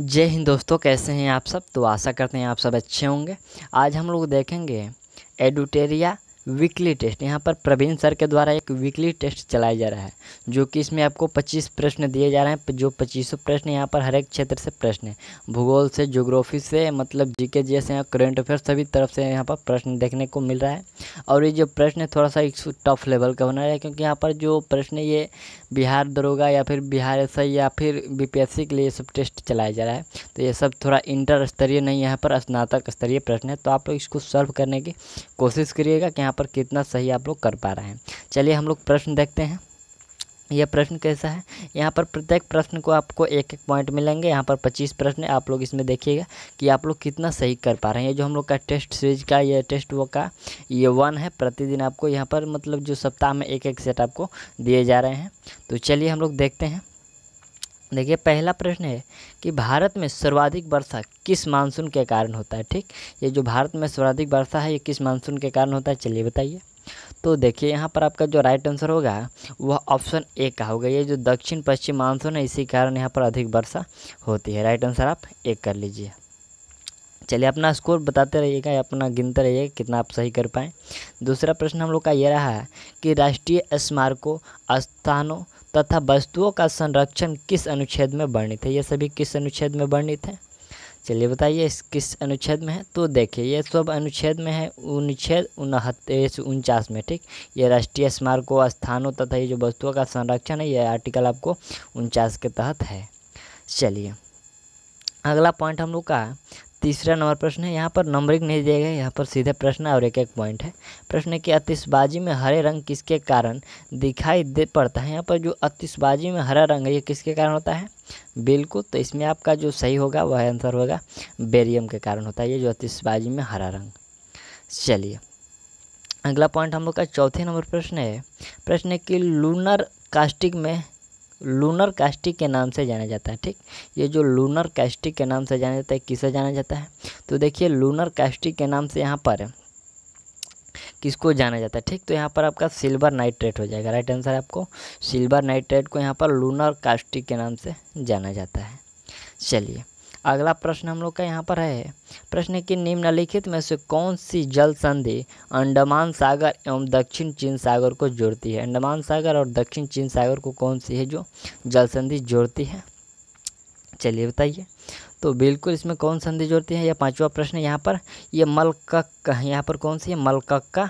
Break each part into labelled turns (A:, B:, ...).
A: जय हिंद दोस्तों कैसे हैं आप सब तो आशा करते हैं आप सब अच्छे होंगे आज हम लोग देखेंगे एडुटेरिया वीकली टेस्ट यहाँ पर प्रवीण सर के द्वारा एक वीकली टेस्ट चलाया जा रहा है जो कि इसमें आपको 25 प्रश्न दिए जा रहे हैं जो पच्चीसों प्रश्न यहाँ पर हर एक क्षेत्र से प्रश्न है भूगोल से जोग्राफी से मतलब जी के जी से करेंट अफेयर सभी तरफ से यहाँ पर प्रश्न देखने को मिल रहा है और ये जो प्रश्न है थोड़ा सा टफ लेवल का बना रहा है क्योंकि यहाँ पर जो प्रश्न ये बिहार दरोगा या फिर बिहार एस या फिर बी के लिए ये सब टेस्ट चलाया जा रहा है तो ये सब थोड़ा इंटर स्तरीय नहीं यहाँ पर स्नातक स्तरीय प्रश्न है तो आप लोग इसको सॉल्व करने की कोशिश करिएगा कि यहाँ पर कितना सही आप लोग कर पा रहे हैं चलिए हम लोग प्रश्न देखते हैं यह प्रश्न कैसा है यहाँ पर प्रत्येक प्रश्न को आपको एक एक पॉइंट मिलेंगे यहाँ पर 25 प्रश्न आप लोग इसमें देखिएगा कि आप लोग कितना सही कर पा रहे हैं ये जो हम लोग का टेस्ट सीरीज का ये टेस्ट वो का ये वन है प्रतिदिन आपको यहाँ पर मतलब जो सप्ताह में एक एक सेट आपको दिए जा रहे हैं तो चलिए हम लोग देखते हैं देखिए पहला प्रश्न है कि भारत में सर्वाधिक वर्षा किस मानसून के कारण होता है ठीक ये जो भारत में सर्वाधिक वर्षा है ये किस मानसून के कारण होता है चलिए बताइए तो देखिए यहाँ पर आपका जो राइट आंसर होगा वह ऑप्शन ए का होगा ये जो दक्षिण पश्चिम मानसून है इसी कारण यहाँ पर अधिक वर्षा होती है राइट आंसर आप एक कर लीजिए चलिए अपना स्कोर बताते रहिएगा अपना गिनते रहिएगा कितना आप सही कर पाएँ दूसरा प्रश्न हम लोग का ये रहा है कि राष्ट्रीय स्मारकों स्थानों तथा वस्तुओं का संरक्षण किस अनुच्छेद में वर्णित है ये सभी किस अनुच्छेद में वर्णित है चलिए बताइए इस किस अनुच्छेद में है तो देखिए ये सब अनुच्छेद में है अनुच्छेद उनहत्तर से उनचास में ठीक ये राष्ट्रीय स्मारकों स्थानों तथा ये जो वस्तुओं का संरक्षण है ये आर्टिकल आपको उनचास के तहत है चलिए अगला पॉइंट हम लोग का तीसरा नंबर प्रश्न है यहाँ पर नंबरिंग नहीं दिया गया यहाँ पर सीधे प्रश्न और एक एक पॉइंट है प्रश्न है कि अतिशबाजी में हरे रंग किसके कारण दिखाई दे पड़ता है यहाँ पर जो अतिशबाजी में हरा रंग है ये किसके कारण होता है बिल्कुल तो इसमें आपका जो सही होगा वह आंसर होगा बेरियम के कारण होता है ये जो अतिशबाजी में हरा रंग चलिए अगला पॉइंट हम लोग का चौथे नंबर प्रश्न है प्रश्न है कि लूनर कास्टिक में लूनर कास्टिक के नाम से जाना जाता है ठीक ये जो लूनर कास्टिक के नाम से जाना जाता है किसे जाना जाता है तो देखिए लूनर कास्टिक के नाम से यहाँ पर किसको जाना जाता है ठीक तो यहाँ पर आपका सिल्वर नाइट्रेट हो जाएगा राइट आंसर आपको सिल्वर नाइट्रेट को यहाँ पर लूनर कास्टिक के नाम से जाना जाता है चलिए अगला प्रश्न हम लोग का यहाँ पर है प्रश्न कि निम्नलिखित में से कौन सी जल संधि अंडमान सागर एवं दक्षिण चीन सागर को जोड़ती है अंडमान सागर और दक्षिण चीन सागर को कौन सी है जो जल संधि जोड़ती है चलिए बताइए तो बिल्कुल इसमें कौन संधि जोड़ती है यह पांचवा प्रश्न यहाँ पर ये मलकक यहाँ पर कौन सी है मलकक का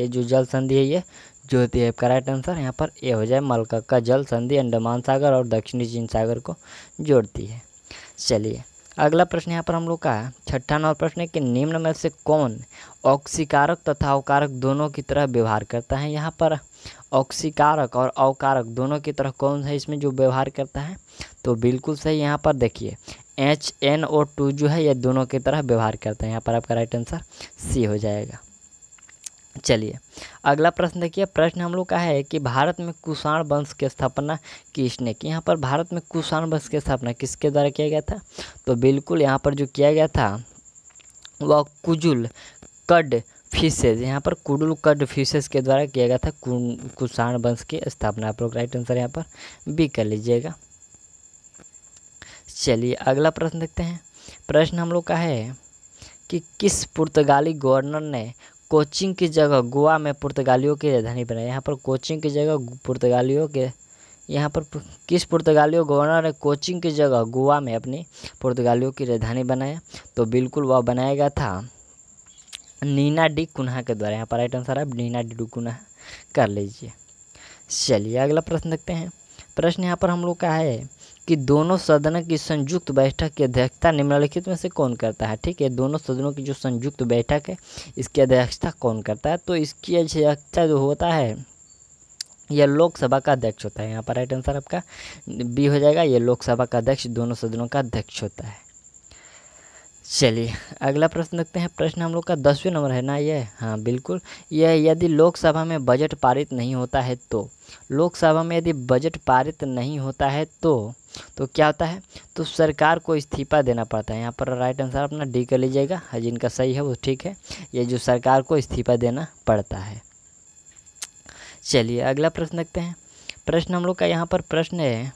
A: ये जो जल संधि है ये जोड़ती है करेक्ट आंसर यहाँ पर ये हो जाए मलकक का जल संधि अंडमान सागर और दक्षिणी चीन सागर को जोड़ती है चलिए अगला प्रश्न यहाँ पर हम लोग का है छठा नंबर प्रश्न है कि निम्न में से कौन ऑक्सीकारक तथा अवकारक दोनों की तरह व्यवहार करता है यहाँ पर ऑक्सीकारक और अवकारक दोनों की तरह कौन है इसमें जो व्यवहार करता है तो बिल्कुल सही यहाँ पर देखिए एच एन ओ टू जो है ये दोनों की तरह व्यवहार करता है यहाँ पर आपका राइट आंसर सी हो जाएगा चलिए अगला प्रश्न देखिए प्रश्न हम लोग का है कि भारत में कुषाण वंश की स्थापना किसने की यहाँ पर भारत में कुषाण वंश की स्थापना किसके द्वारा किया गया था तो बिल्कुल यहाँ पर जो किया गया था वह कुजुल कड फिशेज यहाँ पर कुडुल कड फिशेज के द्वारा किया गया था कुषाण वंश की स्थापना आप लोग राइट आंसर यहाँ पर बी कर लीजिएगा चलिए अगला प्रश्न देखते हैं प्रश्न हम लोग का है कि किस पुर्तगाली गवर्नर ने कोचिंग की जगह गोवा में पुर्तगालियों की राजधानी बनाई यहाँ पर कोचिंग की जगह पुर्तगालियों के यहाँ पर किस पुर्तगालियों गवर्नर ने कोचिंग की जगह गोवा में अपनी पुर्तगालियों की राजधानी बनाया तो बिल्कुल वह बनाया गया था नीना डी कुन्हा के द्वारा यहाँ पर आइटम सारा नीना डी कुन्हा कर लीजिए चलिए अगला प्रश्न देखते हैं प्रश्न यहाँ पर हम लोग का है कि दोनों सदनों की संयुक्त बैठक की अध्यक्षता निम्नलिखित में से कौन करता है ठीक है दोनों सदनों की जो संयुक्त बैठक है इसकी अध्यक्षता कौन करता है तो इसकी अध्यक्षता जो होता है यह लोकसभा का अध्यक्ष होता है यहाँ पर राइट आंसर आपका बी हो जाएगा यह लोकसभा का अध्यक्ष दोनों सदनों का अध्यक्ष होता है चलिए अगला प्रश्न देखते हैं प्रश्न हम लोग का दसवें नंबर है ना ये हाँ बिल्कुल यह यदि लोकसभा में बजट पारित नहीं होता है तो लोकसभा में यदि बजट पारित नहीं होता है तो तो क्या होता है तो सरकार को इस्तीफा देना पड़ता है यहाँ पर राइट आंसर अपना डी कर लीजिएगा हाँ जिनका सही है वो ठीक है ये जो सरकार को इस्तीफा देना पड़ता है चलिए अगला प्रश्न देखते हैं प्रश्न हम लोग का यहाँ पर प्रश्न है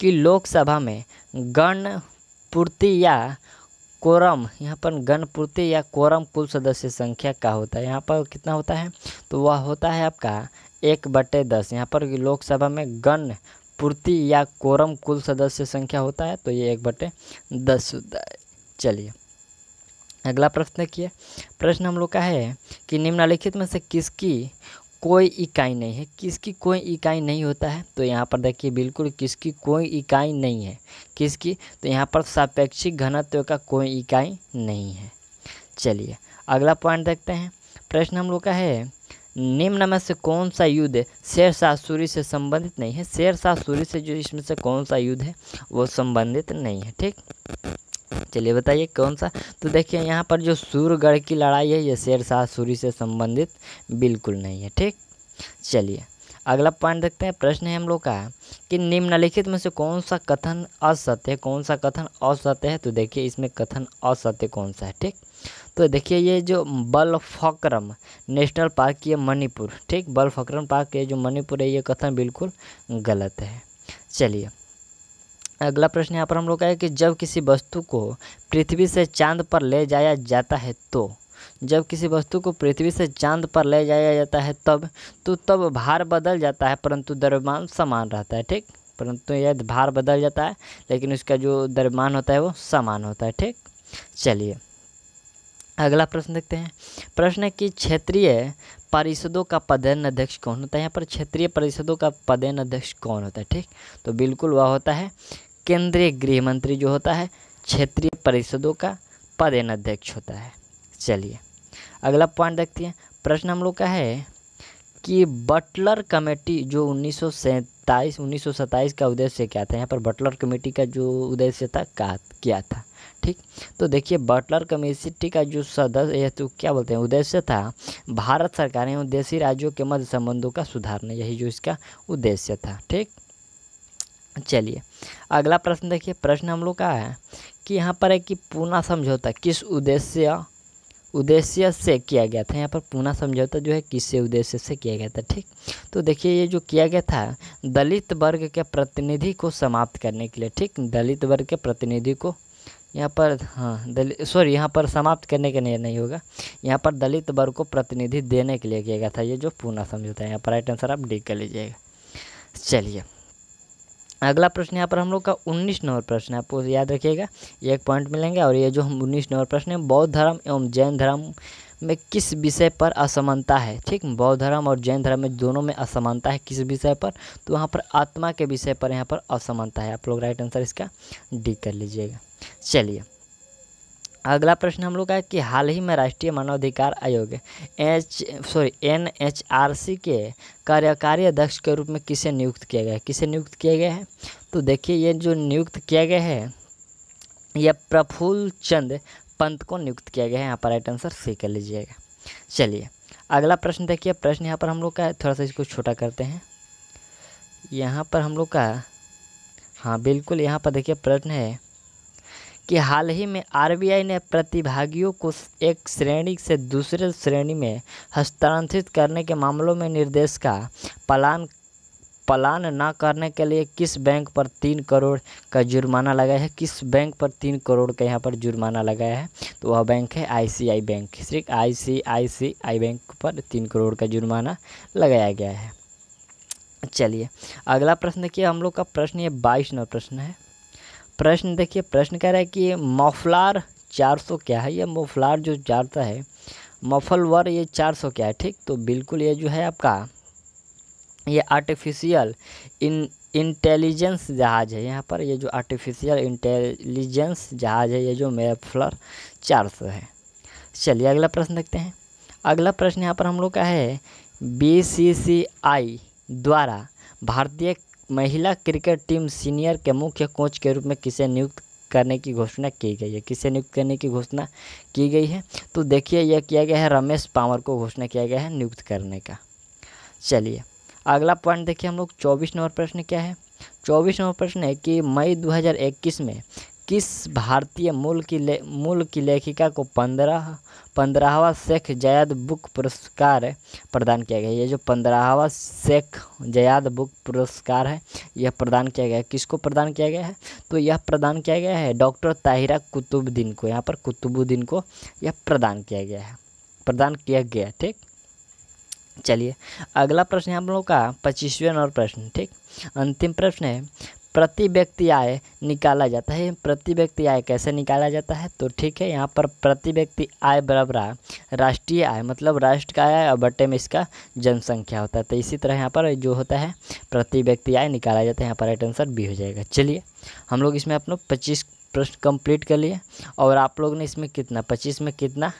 A: कि लोकसभा में गण पूर्ति या कोरम यहाँ पर गणपूर्ति या कोरम कुल सदस्य संख्या का होता है यहाँ पर कितना होता है तो वह होता है आपका एक बटे दस यहाँ पर लोकसभा में गण पूर्ति या कोरम कुल सदस्य संख्या होता है तो ये एक बटे दस होता है चलिए अगला प्रश्न किया प्रश्न हम लोग का है कि निम्नलिखित में से किसकी कोई इकाई नहीं है किसकी कोई इकाई नहीं होता है तो यहाँ पर देखिए बिल्कुल किसकी कोई इकाई नहीं है किसकी तो यहाँ पर सापेक्षिक घनत्व का कोई इकाई नहीं है चलिए अगला पॉइंट देखते हैं प्रश्न हम लोग का है निम्न में से कौन सा युद्ध शेर शाह सूरी से संबंधित नहीं है शेर शाह सूरी से जो इसमें से कौन सा युद्ध है वो संबंधित नहीं है ठीक चलिए बताइए कौन सा तो देखिए यहाँ पर जो सूरगढ़ की लड़ाई है ये शेर शाह सूरी से संबंधित बिल्कुल नहीं है ठीक चलिए अगला पॉइंट देखते हैं प्रश्न है हम लोग का कि निम्नलिखित में से कौन सा कथन असत्य है कौन सा कथन असत्य है तो देखिए इसमें कथन असत्य कौन सा है ठीक तो देखिए ये जो बलफक्रम नेशनल पार्क ये मणिपुर ठीक बलफक्रम पार्क ये जो मणिपुर है ये कथन बिल्कुल गलत है चलिए अगला प्रश्न यहाँ पर हम लोग का है कि जब किसी वस्तु को पृथ्वी से चांद पर ले जाया जाता है तो जब किसी वस्तु को पृथ्वी से चांद पर ले जाया जाता है तब तो तब भार बदल जाता है परंतु द्रव्यमान समान रहता है ठीक परंतु यह भार बदल जाता है लेकिन उसका जो द्रव्यमान होता है वो समान होता है ठीक चलिए अगला प्रश्न देखते हैं प्रश्न है कि क्षेत्रीय परिषदों का पदेन अध्यक्ष कौन होता है यहाँ पर क्षेत्रीय परिषदों का पदेन अध्यक्ष कौन होता है ठीक तो बिल्कुल वह होता है केंद्रीय गृह मंत्री जो होता है क्षेत्रीय परिषदों का पदेन अध्यक्ष होता है चलिए अगला पॉइंट देखते हैं प्रश्न हम लोग का है कि बटलर कमेटी जो उन्नीस सौ उन्नीस सौ का उद्देश्य क्या था यहाँ पर बटलर कमेटी का जो उद्देश्य था कहा क्या था ठीक तो देखिए बटलर कमेटी का जो सदस्य तो क्या बोलते हैं उद्देश्य था भारत सरकार एवं देशी राज्यों के मध्य संबंधों का सुधारना यही जो इसका उद्देश्य था ठीक चलिए अगला प्रश्न देखिए प्रश्न हम लोग का है कि यहाँ पर है कि पूना समझौता किस उद्देश्य उद्देश्य से किया गया था यहाँ पर पूना समझौता जो है किससे उद्देश्य से किया गया था ठीक तो देखिए ये जो किया गया था दलित वर्ग के प्रतिनिधि को समाप्त करने के लिए ठीक दलित वर्ग के प्रतिनिधि को यहाँ पर हाँ दलित सॉरी यहाँ पर समाप्त करने के लिए नहीं होगा यहाँ पर दलित वर्ग को प्रतिनिधि देने के लिए किया गया था ये जो पूना समझौता है यहाँ पर राइट आंसर आप डी कर लीजिएगा चलिए अगला प्रश्न यहाँ पर हम लोग का उन्नीस नंबर प्रश्न है आपको याद रखिएगा ये एक पॉइंट मिलेंगे और ये जो हम उन्नीस नंबर प्रश्न है बौद्ध धर्म एवं जैन धर्म में किस विषय पर असमानता है ठीक बौद्ध धर्म और जैन धर्म में दोनों में असमानता है किस विषय पर तो वहाँ पर आत्मा के विषय पर यहाँ पर असमानता है आप लोग राइट आंसर इसका डी कर लीजिएगा चलिए अगला प्रश्न हम लोग का है कि हाल ही में राष्ट्रीय मानवाधिकार आयोग H sorry N H R C के कार्यकारी अध्यक्ष के रूप में किसे नियुक्त किया गया है किसे नियुक्त किया गया है तो देखिए ये जो नियुक्त किया गया है यह प्रफुल्ल चंद पंत को नियुक्त किया गया है यहाँ पर राइट आंसर सी कर लीजिएगा चलिए अगला प्रश्न देखिए प्रश्न यहाँ पर हम लोग का है थोड़ा सा इसको छोटा करते हैं यहाँ पर हम लोग का हाँ बिल्कुल यहाँ पर देखिए प्रश्न है कि हाल ही में आरबीआई ने प्रतिभागियों को एक श्रेणी से दूसरे श्रेणी में हस्तांतरित करने के मामलों में निर्देश का पालन पलान न करने के लिए किस बैंक पर तीन करोड़ का जुर्माना लगाया है किस बैंक पर तीन करोड़ का यहाँ पर जुर्माना लगाया है तो वह बैंक है आईसीआई बैंक सिर्फ आईसीआईसीआई बैंक पर तीन करोड़ का जुर्माना लगाया गया है चलिए अगला प्रश्न देखिए हम लोग का प्रश्न ये बाईस नंबर प्रश्न है प्रश्न देखिए प्रश्न कह रहा है कि मफलार 400 क्या है ये मफलार जो जाता है मफलवर ये 400 क्या है ठीक तो बिल्कुल ये जो है आपका ये आर्टिफिशियल इन इंटेलिजेंस जहाज़ है यहाँ पर ये जो आर्टिफिशियल इंटेलिजेंस जहाज़ है ये जो मेफलर 400 है चलिए अगला प्रश्न देखते हैं अगला प्रश्न यहाँ पर हम लोग का है आई द्वारा भारतीय महिला क्रिकेट टीम सीनियर के मुख्य कोच के रूप में किसे नियुक्त करने की घोषणा की गई है किसे नियुक्त करने की घोषणा की गई है तो देखिए यह किया गया है रमेश पावर को घोषणा किया गया है नियुक्त करने का चलिए अगला पॉइंट देखिए हम लोग चौबीस नंबर प्रश्न क्या है चौबीस नंबर प्रश्न है कि मई 2021 में किस भारतीय मूल की ले मूल की लेखिका को पंद्रह पंद्रहवा शेख जयाद बुक पुरस्कार प्रदान किया गया ये जो पंद्रहवा शेख जयाद बुक पुरस्कार है यह प्रदान किया गया है किसको प्रदान किया गया है तो यह प्रदान किया गया है डॉक्टर ताहिरा कुतुबुद्दीन को यहाँ पर कुतुबुद्दीन को यह प्रदान किया गया है प्रदान किया गया ठीक चलिए अगला प्रश्न है हम लोग का पच्चीसवें नंबर प्रश्न ठीक अंतिम प्रश्न है प्रति व्यक्ति आय निकाला जाता है प्रति व्यक्ति आय कैसे निकाला जाता है तो ठीक है यहाँ पर प्रति व्यक्ति आय बराबर राष्ट्रीय आय मतलब राष्ट्र का आय और बट्टे में इसका जनसंख्या होता है तो इसी तरह यहाँ पर जो होता है प्रति व्यक्ति आय निकाला जाता है यहाँ पर राइट आंसर बी हो जाएगा चलिए हम लोग इसमें अपना पच्चीस प्रश्न कंप्लीट कर लिए और आप लोग ने इसमें कितना पच्चीस में कितना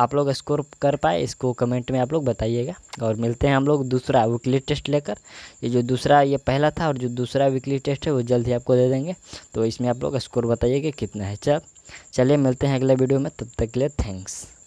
A: आप लोग स्कोर कर पाए इसको कमेंट में आप लोग बताइएगा और मिलते हैं हम लोग दूसरा वीकली टेस्ट लेकर ये जो दूसरा ये पहला था और जो दूसरा वीकली टेस्ट है वो जल्द ही आपको दे देंगे तो इसमें आप लोग स्कोर बताइएगा कितना है चल चलिए मिलते हैं अगले वीडियो में तब तक के लिए थैंक्स